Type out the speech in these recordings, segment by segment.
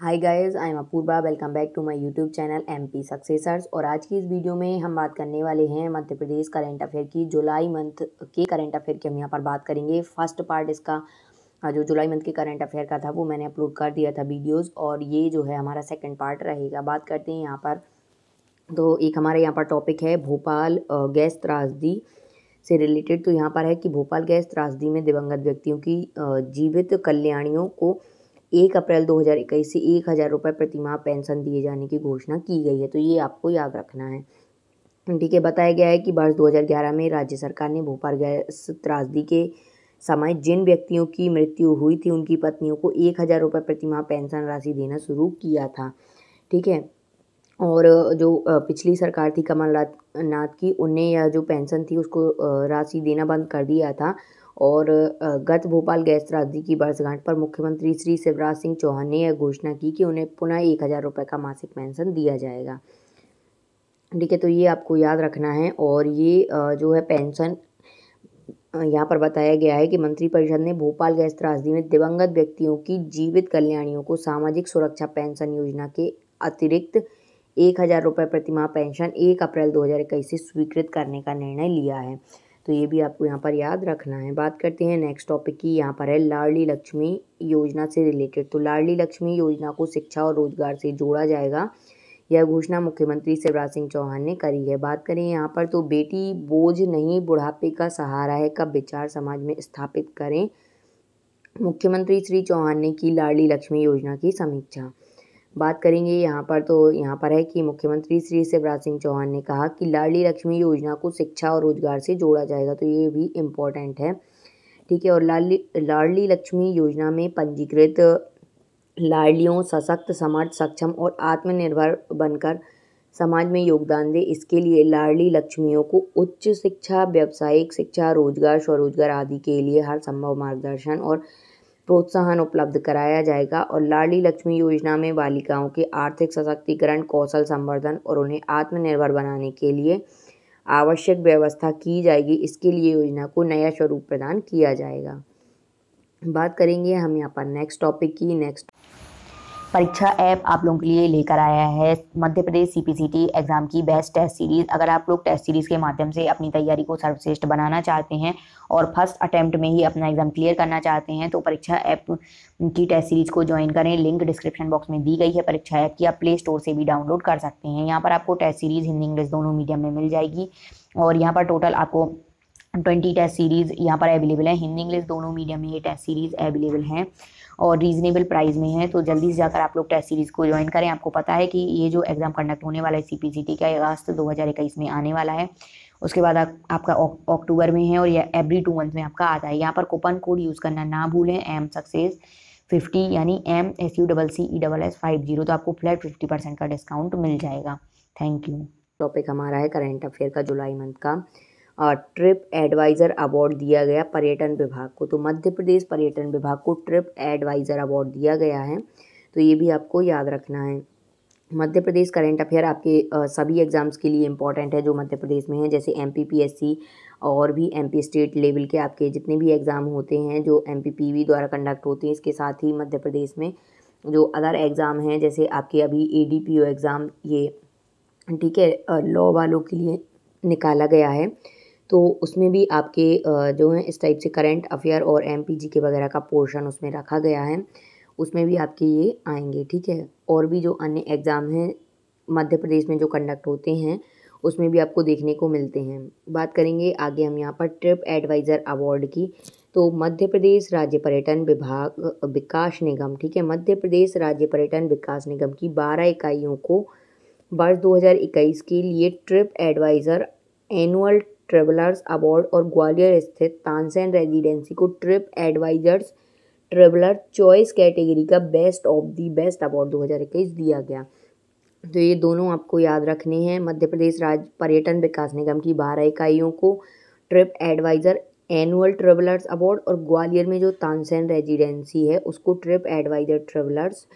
hi guys I am Apoorva welcome back to my YouTube channel M P successors और आज की इस video में हम बात करने वाले हैं मध्य प्रदेश करंट अफेयर की जुलाई मंथ के करंट अफेयर की हम यहाँ पर बात करेंगे फर्स्ट पार्ट इसका जो जुलाई मंथ के करंट अफेयर का था वो मैंने अपलोड कर दिया था वीडियोज़ और ये जो है हमारा सेकेंड पार्ट रहेगा बात करते हैं यहाँ पर तो एक हमारे यहाँ पर टॉपिक है भोपाल गैस त्रासदी से रिलेटेड तो यहाँ पर है कि भोपाल गैस त्रासदी में दिवंगत व्यक्तियों की जीवित कल्याणियों को एक अप्रैल 2021 से एक हज़ार रुपये प्रतिमाह पेंशन दिए जाने की घोषणा की गई है तो ये आपको याद रखना है ठीक है बताया गया है कि वर्ष 2011 में राज्य सरकार ने भोपाल गैस त्रासदी के समय जिन व्यक्तियों की मृत्यु हुई थी उनकी पत्नियों को एक हज़ार रुपये प्रतिमाह पेंशन राशि देना शुरू किया था ठीक है और जो पिछली सरकार थी कमलनाथ नाथ की उनने यह जो पेंशन थी उसको राशि देना बंद कर दिया था और गत भोपाल गैस त्रासदी की वर्षगांठ पर मुख्यमंत्री श्री शिवराज सिंह चौहान ने यह घोषणा की कि उन्हें पुनः एक हज़ार रुपये का मासिक पेंशन दिया जाएगा ठीक है तो ये आपको याद रखना है और ये जो है पेंशन यहाँ पर बताया गया है कि मंत्रिपरिषद ने भोपाल गैस त्रासदी में दिवंगत व्यक्तियों की जीवित कल्याणियों को सामाजिक सुरक्षा पेंशन योजना के अतिरिक्त एक हज़ार रुपये प्रतिमाह पेंशन एक अप्रैल इक्कीस से स्वीकृत करने का निर्णय लिया है तो ये भी आपको यहाँ पर याद रखना है बात करते हैं नेक्स्ट टॉपिक की यहाँ पर है लाडली लक्ष्मी योजना से रिलेटेड तो लाडली लक्ष्मी योजना को शिक्षा और रोजगार से जोड़ा जाएगा यह घोषणा मुख्यमंत्री शिवराज सिंह चौहान ने करी है बात करें यहाँ पर तो बेटी बोझ नहीं बुढ़ापे का सहारा है का विचार समाज में स्थापित करें मुख्यमंत्री श्री चौहान ने की लाडली लक्ष्मी योजना की समीक्षा बात करेंगे यहाँ पर तो यहाँ पर है कि मुख्यमंत्री श्री शिवराज सिंह चौहान ने कहा कि लाडली लक्ष्मी योजना को शिक्षा और रोजगार से जोड़ा जाएगा तो ये भी इम्पोर्टेंट है ठीक है और लाडली लाडली लक्ष्मी योजना में पंजीकृत लाडलियों सशक्त समाज सक्षम और आत्मनिर्भर बनकर समाज में योगदान दे इसके लिए लाडली लक्ष्मियों को उच्च शिक्षा व्यावसायिक शिक्षा रोजगार स्वरोजगार आदि के लिए हर संभव मार्गदर्शन और प्रोत्साहन उपलब्ध कराया जाएगा और लाडली लक्ष्मी योजना में बालिकाओं के आर्थिक सशक्तिकरण कौशल संवर्धन और उन्हें आत्मनिर्भर बनाने के लिए आवश्यक व्यवस्था की जाएगी इसके लिए योजना को नया स्वरूप प्रदान किया जाएगा बात करेंगे हम यहाँ पर नेक्स्ट टॉपिक की नेक्स्ट परीक्षा ऐप आप लोगों के लिए लेकर आया है मध्य प्रदेश सी एग्ज़ाम की बेस्ट टेस्ट सीरीज़ अगर आप लोग टेस्ट सीरीज़ के माध्यम से अपनी तैयारी को सर्वश्रेष्ठ बनाना चाहते हैं और फर्स्ट अटैम्प्ट में ही अपना एग्ज़ाम क्लियर करना चाहते हैं तो परीक्षा ऐप की टेस्ट सीरीज़ को ज्वाइन करें लिंक डिस्क्रिप्शन बॉक्स में दी गई है परीक्षा ऐप की आप प्ले स्टोर से भी डाउनलोड कर सकते हैं यहाँ पर आपको टेस्ट सीरीज़ हिंदी इंग्लिश दोनों मीडियम में मिल जाएगी और यहाँ पर टोटल आपको ट्वेंटी टेस्ट सीरीज़ यहाँ पर अवेलेबल है हिंदी इंग्लिश दोनों मीडियम में ये टेस्ट सीरीज़ अवेलेबल हैं और रीज़नेबल प्राइस में है तो जल्दी से जाकर आप लोग टेस्ट सीरीज़ को ज्वाइन करें आपको पता है कि ये जो एग्ज़ाम कंडक्ट होने वाला है सी पी टी का अगस्त दो हज़ार इक्कीस में आने वाला है उसके बाद आ, आपका अक्टूबर में है और यह एवरी टू मंथ में आपका आता है यहाँ पर कूपन कोड यूज़ करना ना भूलें एम सक्सेस फिफ्टी यानी M S U double C E double S five zero तो आपको फ्लैट फिफ्टी परसेंट का डिस्काउंट मिल जाएगा थैंक यू टॉपिक हमारा है करेंट अफेयर का जुलाई मंथ का ट्रिप एडवाइज़र अवार्ड दिया गया पर्यटन विभाग को तो मध्य प्रदेश पर्यटन विभाग को ट्रिप एडवाइज़र अवार्ड दिया गया है तो ये भी आपको याद रखना है मध्य प्रदेश करेंट अफेयर आपके सभी एग्ज़ाम्स के लिए इंपॉर्टेंट है जो मध्य प्रदेश में है जैसे एम और भी एम स्टेट लेवल के आपके जितने भी एग्ज़ाम होते हैं जो एम द्वारा कंडक्ट होते हैं इसके साथ ही मध्य प्रदेश में जो अदर एग्ज़ाम हैं जैसे आपके अभी ए एग्ज़ाम ये ठीक है लॉ वालों के लिए निकाला गया है तो उसमें भी आपके जो हैं इस टाइप से करंट अफेयर और एम के वगैरह का पोर्शन उसमें रखा गया है उसमें भी आपके ये आएंगे ठीक है और भी जो अन्य एग्ज़ाम हैं मध्य प्रदेश में जो कंडक्ट होते हैं उसमें भी आपको देखने को मिलते हैं बात करेंगे आगे हम यहाँ पर ट्रिप एडवाइज़र अवार्ड की तो मध्य प्रदेश राज्य पर्यटन विभाग विकास निगम ठीक है मध्य प्रदेश राज्य पर्यटन विकास निगम की बारह इकाइयों को वर्ष 2021 के लिए trip adviser annual travellers award और ग्वालियर स्थित तानसेन रेजिडेंसी को Tripadvisor's traveller choice category का best of the best award 2021 दिया गया तो ये दोनों आपको याद रखने हैं मध्य प्रदेश राज्य पर्यटन विकास निगम की बारह इकाइयों को trip adviser annual travellers award और ग्वालियर में जो तानसेन रेजिडेंसी है उसको TripAdvisor travellers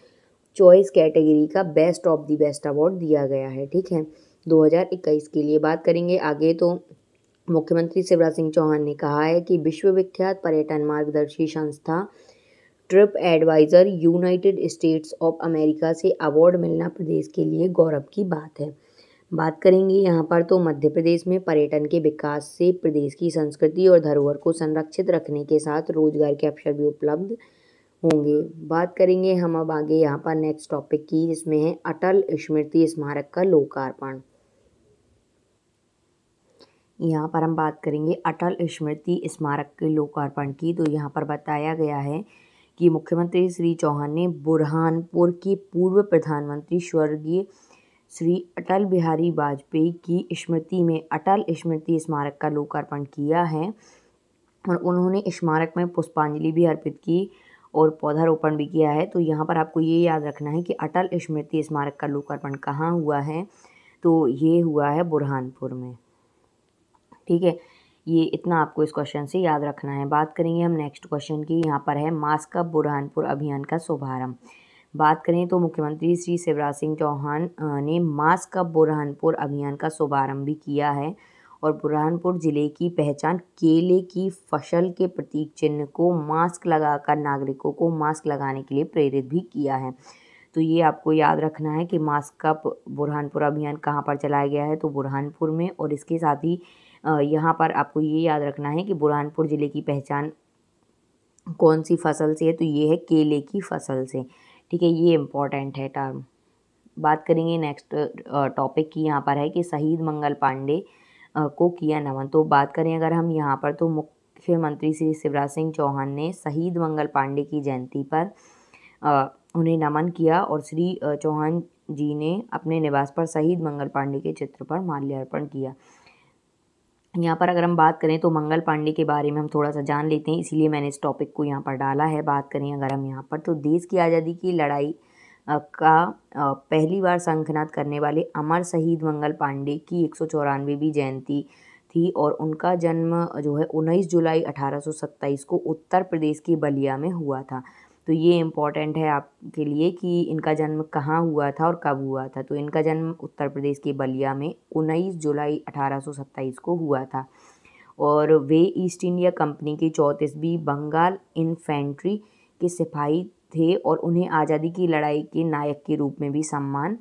choice category का best of the best award दिया गया है ठीक है 2021 के लिए बात करेंगे आगे तो मुख्यमंत्री शिवराज सिंह चौहान ने कहा है कि विश्वविख्यात पर्यटन मार्गदर्शी संस्था TripAdvisor United States of America से अवार्ड मिलना प्रदेश के लिए गौरव की बात है बात करेंगे यहाँ पर तो मध्य प्रदेश में पर्यटन के विकास से प्रदेश की संस्कृति और धरोहर को संरक्षित रखने के साथ रोजगार के अवसर भी उपलब्ध होंगे बात करेंगे हम अब आगे यहाँ पर नेक्स्ट टॉपिक की जिसमें है अटल स्मृति स्मारक का लोकार्पण यहाँ पर हम बात करेंगे अटल स्मृति स्मारक के लोकार्पण की तो यहाँ पर बताया गया है कि मुख्यमंत्री श्री चौहान ने बुरहानपुर के पूर्व प्रधानमंत्री स्वर्गीय श्री अटल बिहारी वाजपेयी की स्मृति में अटल स्मृति स्मारक का लोकार्पण किया है और उन्होंने स्मारक में पुष्पांजलि भी अर्पित की और पौधारोपण भी किया है तो यहाँ पर आपको ये याद रखना है कि अटल स्मृति स्मारक का लोकार्पण कहाँ हुआ है तो ये हुआ है बुरहानपुर में ठीक है ये इतना आपको इस क्वेश्चन से याद रखना है बात करेंगे हम नेक्स्ट क्वेश्चन की यहाँ पर है मास्क का बुरहानपुर अभियान का शुभारंभ बात करें तो मुख्यमंत्री श्री शिवराज सिंह चौहान ने मास्क का बुरहानपुर अभियान का शुभारंभ भी किया है और बुरहानपुर ज़िले की पहचान केले की फसल के प्रतीक चिन्ह को मास्क लगाकर नागरिकों को मास्क लगाने के लिए प्रेरित भी किया है तो ये आपको याद रखना है कि मास्क का बुरहानपुर अभियान कहाँ पर चलाया गया है तो बुरहानपुर में और इसके साथ ही यहाँ पर आपको ये याद रखना है कि बुरहानपुर ज़िले की पहचान कौन सी फसल से है तो ये है केले की फसल से ठीक है ये इम्पॉर्टेंट है टर्म बात करेंगे नेक्स्ट टॉपिक की यहाँ पर है कि शहीद मंगल पांडे को किया नमन तो बात करें अगर हम यहाँ पर तो मुख्यमंत्री श्री शिवराज सिंह चौहान ने शहीद मंगल पांडे की जयंती पर उन्हें नमन किया और श्री चौहान जी ने अपने निवास पर शहीद मंगल पांडे के चित्र पर माल्यार्पण किया यहाँ पर अगर हम बात करें तो मंगल पांडे के बारे में हम थोड़ा सा जान लेते हैं इसीलिए मैंने इस टॉपिक को यहाँ पर डाला है बात करें अगर हम यहाँ पर तो देश की आज़ादी की लड़ाई का पहली बार संखनाद करने वाले अमर शहीद मंगल पांडे की एक सौ चौरानवेवीं जयंती थी और उनका जन्म जो है उन्नीस जुलाई अठारह को उत्तर प्रदेश के बलिया में हुआ था तो ये इम्पॉर्टेंट है आपके लिए कि इनका जन्म कहाँ हुआ था और कब हुआ था तो इनका जन्म उत्तर प्रदेश के बलिया में उन्नीस जुलाई अठारह को हुआ था और वे ईस्ट इंडिया कंपनी के चौंतीसवीं बंगाल इन्फेंट्री के सिपाही थे और उन्हें आज़ादी की लड़ाई के नायक के रूप में भी सम्मान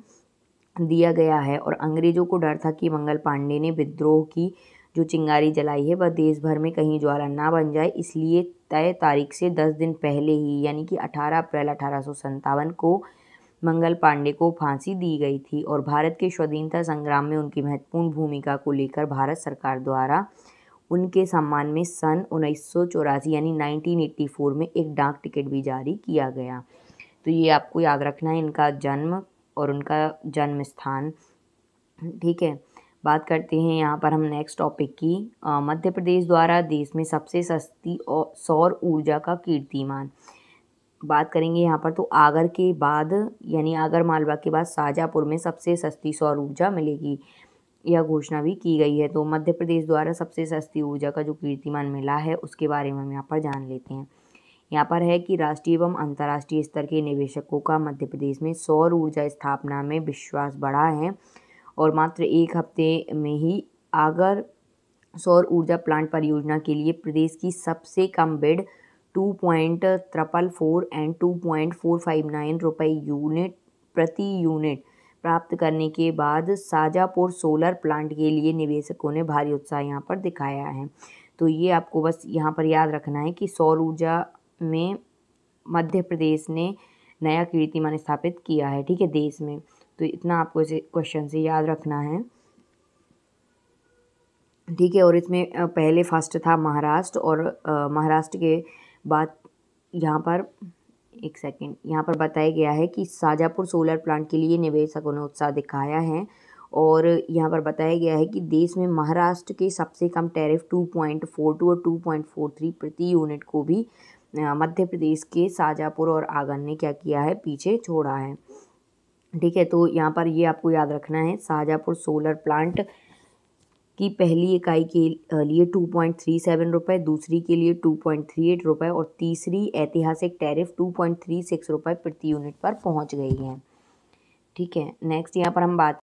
दिया गया है और अंग्रेज़ों को डर था कि मंगल पांडे ने विद्रोह की जो चिंगारी जलाई है वह देश भर में कहीं ज्वाला ना बन जाए इसलिए तय तारीख से दस दिन पहले ही यानी कि 18 अप्रैल अठारह को मंगल पांडे को फांसी दी गई थी और भारत के स्वाधीनता संग्राम में उनकी महत्वपूर्ण भूमिका को लेकर भारत सरकार द्वारा उनके सम्मान में सन उन्नीस यानी 1984 में एक डाक टिकट भी जारी किया गया तो ये आपको याद रखना है इनका जन्म और उनका जन्म स्थान ठीक है बात करते हैं यहाँ पर हम नेक्स्ट टॉपिक की मध्य प्रदेश द्वारा देश में सबसे सस्ती और सौर ऊर्जा का कीर्तिमान बात करेंगे यहाँ पर तो आगर के बाद यानी आगर मालवा के बाद शाहजहाँपुर में सबसे सस्ती सौर ऊर्जा मिलेगी यह घोषणा भी की गई है तो मध्य प्रदेश द्वारा सबसे सस्ती ऊर्जा का जो कीर्तिमान मिला है उसके बारे में हम यहाँ पर जान लेते हैं यहाँ पर है कि राष्ट्रीय एवं अंतर्राष्ट्रीय स्तर के निवेशकों का मध्य प्रदेश में सौर ऊर्जा स्थापना में विश्वास बढ़ा है और मात्र एक हफ्ते में ही आगर सौर ऊर्जा प्लांट परियोजना के लिए प्रदेश की सबसे कम बेड two point triple four and two point four five nine रुपये यूनिट प्रति यूनिट प्राप्त करने के बाद साजापुर सोलर प्लांट के लिए निवेशकों ने भारी उत्साह यहाँ पर दिखाया है तो ये आपको बस यहाँ पर याद रखना है कि सौर ऊर्जा में मध्य प्रदेश ने नया कीर्तिमान स्थापित किया है ठीक है देश में तो इतना आपको इसे क्वेश्चन से याद रखना है ठीक है और इसमें पहले फर्स्ट था महाराष्ट्र और महाराष्ट्र के बाद यहाँ पर एक सेकेंड यहाँ पर बताया गया है कि साजापुर सोलर प्लांट के लिए निवेशकों ने उत्साह दिखाया है और यहाँ पर बताया गया है कि देश में महाराष्ट्र के सबसे कम टैरिफ 2.42 और 2.43 प्रति यूनिट को भी मध्य प्रदेश के साजापुर और आगन ने क्या किया है पीछे छोड़ा है ठीक है तो यहाँ पर ये आपको याद रखना है शाहजहाँपुर सोलर प्लांट की पहली इकाई के लिए टू पॉइंट थ्री सेवन रुपये दूसरी के लिए टू पॉइंट थ्री एट रुपये और तीसरी ऐतिहासिक tariff two point three six रुपये प्रति यूनिट पर पहुँच गई है ठीक है नेक्स्ट यहाँ पर हम बात